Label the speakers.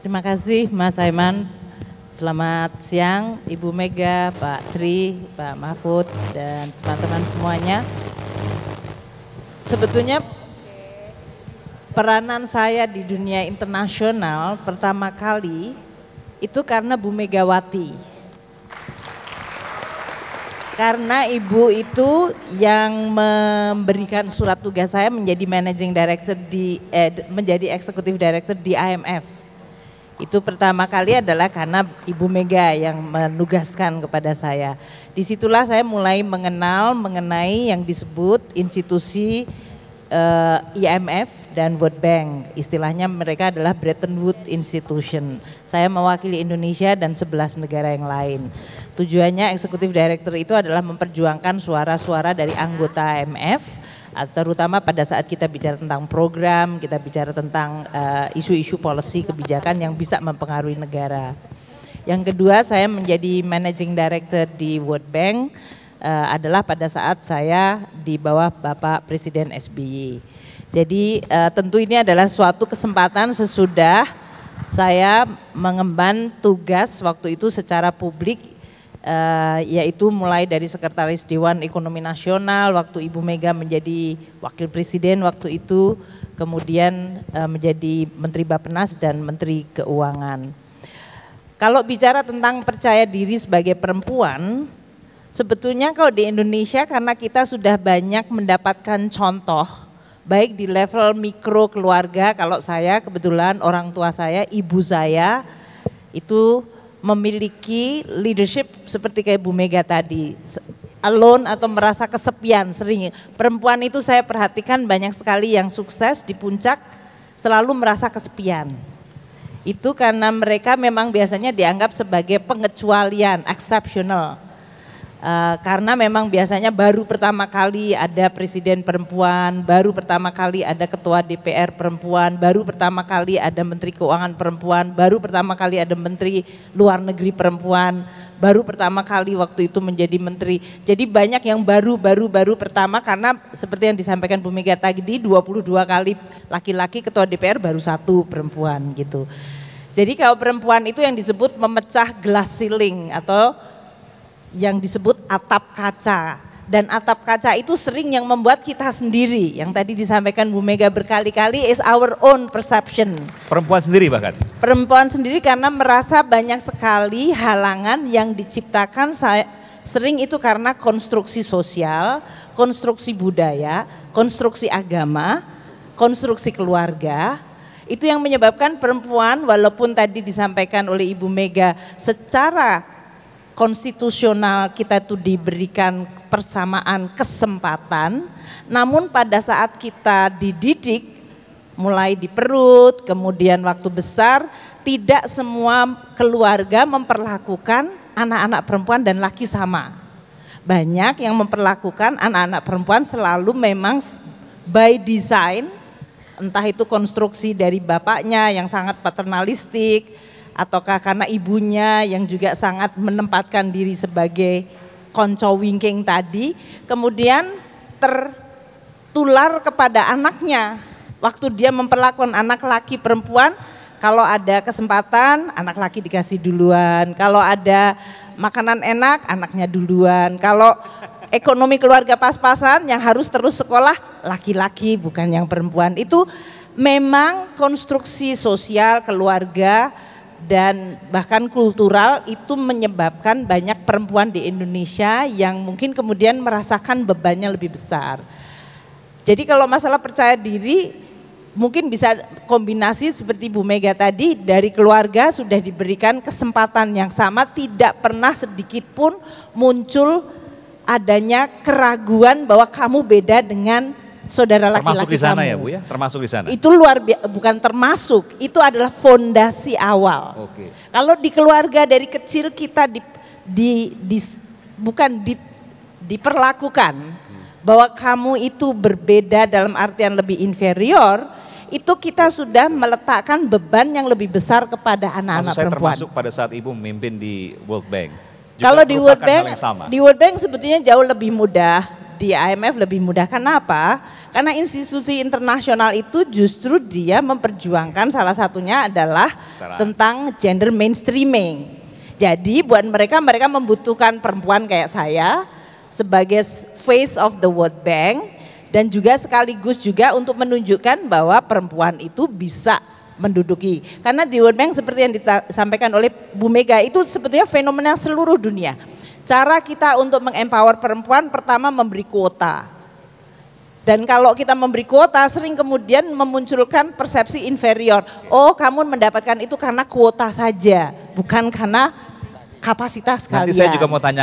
Speaker 1: Terima kasih Mas Aiman. Selamat siang Ibu Mega, Pak Tri, Pak Mahfud, dan teman-teman semuanya. Sebetulnya peranan saya di dunia internasional pertama kali itu karena Bu Megawati. Karena ibu itu yang memberikan surat tugas saya menjadi managing director di eh, menjadi eksekutif director di IMF itu pertama kali adalah karena Ibu Mega yang menugaskan kepada saya. Disitulah saya mulai mengenal mengenai yang disebut institusi uh, eh, IMF dan World Bank. Istilahnya mereka adalah Bretton Woods Institution. Saya mewakili Indonesia dan 11 negara yang lain. Tujuannya eksekutif director itu adalah memperjuangkan suara-suara dari anggota IMF Ah, terutama pada saat kita bicara tentang program, kita bicara tentang eh, isu-isu uh, policy kebijakan yang bisa mempengaruhi negara. Yang kedua, saya menjadi managing director di World Bank uh, adalah pada saat saya di bawah Bapak Presiden SBY. Jadi uh, tentu ini adalah suatu kesempatan sesudah saya mengemban tugas waktu itu secara publik uh, yaitu mulai dari Sekretaris Dewan Ekonomi Nasional waktu Ibu Mega menjadi Wakil Presiden waktu itu, kemudian uh, menjadi Menteri Bapenas dan Menteri Keuangan. Kalau bicara tentang percaya diri sebagai perempuan, sebetulnya kalau di Indonesia karena kita sudah banyak mendapatkan contoh baik di level mikro keluarga kalau saya kebetulan orang tua saya, ibu saya itu memiliki leadership seperti kayak Bu Mega tadi alone atau merasa kesepian sering perempuan itu saya perhatikan banyak sekali yang sukses di puncak selalu merasa kesepian itu karena mereka memang biasanya dianggap sebagai pengecualian exceptional Eh, karena memang biasanya baru pertama kali ada presiden perempuan, baru pertama kali ada ketua DPR perempuan, baru pertama kali ada menteri keuangan perempuan, baru pertama kali ada menteri luar negeri perempuan, baru pertama kali waktu itu menjadi menteri. Jadi banyak yang baru-baru-baru pertama karena seperti yang disampaikan Bu Mega tadi 22 kali laki-laki ketua DPR baru satu perempuan gitu. Jadi kalau perempuan itu yang disebut memecah glass ceiling atau yang disebut atap kaca. Dan atap kaca itu sering yang membuat kita sendiri. Yang tadi disampaikan Bu Mega berkali-kali is our own perception. Perempuan sendiri bahkan? Perempuan sendiri karena merasa banyak sekali halangan yang diciptakan saya, sering itu karena konstruksi sosial, konstruksi budaya, konstruksi agama, konstruksi keluarga, itu yang menyebabkan perempuan walaupun tadi disampaikan oleh Ibu Mega secara konstitusional kita itu diberikan persamaan kesempatan, namun pada saat kita dididik mulai di perut, kemudian waktu besar, tidak semua keluarga memperlakukan anak-anak perempuan dan laki sama. Banyak yang memperlakukan anak-anak perempuan selalu memang by design, entah itu konstruksi dari bapaknya yang sangat paternalistik, ataukah karena ibunya yang juga sangat menempatkan diri sebagai konco wingking tadi kemudian tertular kepada anaknya waktu dia memperlakukan anak laki perempuan kalau ada kesempatan anak laki dikasih duluan kalau ada makanan enak anaknya duluan kalau ekonomi keluarga pas-pasan yang harus terus sekolah laki-laki bukan yang perempuan itu memang konstruksi sosial keluarga dan bahkan kultural itu menyebabkan banyak perempuan di Indonesia yang mungkin kemudian merasakan bebannya lebih besar. Jadi kalau masalah percaya diri mungkin bisa kombinasi seperti Bu Mega tadi dari keluarga sudah diberikan kesempatan yang sama tidak pernah sedikit pun muncul adanya keraguan bahwa kamu beda dengan saudara laki-laki Termasuk di sana kamu. ya Bu ya? Termasuk di sana. Itu luar biasa, bukan termasuk, itu adalah fondasi awal. Oke. Okay. Kalau di keluarga dari kecil kita di di, di bukan di, diperlakukan hmm. bahwa kamu itu berbeda dalam artian lebih inferior, itu kita sudah meletakkan beban yang lebih besar kepada anak-anak perempuan. termasuk pada saat ibu memimpin di World Bank. Kalau di World Bank, di World Bank sebetulnya jauh lebih mudah di IMF lebih mudah. Kenapa? Karena institusi internasional itu justru dia memperjuangkan salah satunya adalah Setara. tentang gender mainstreaming. Jadi buat mereka mereka membutuhkan perempuan kayak saya sebagai face of the World Bank dan juga sekaligus juga untuk menunjukkan bahwa perempuan itu bisa menduduki. Karena di World Bank seperti yang disampaikan oleh Bu Mega itu sebetulnya fenomena seluruh dunia Cara kita untuk mengempower perempuan pertama memberi kuota. Dan kalau kita memberi kuota sering kemudian memunculkan persepsi inferior. Oh, kamu mendapatkan itu karena kuota saja, bukan karena kapasitas kalian. Nanti saya juga mau tanya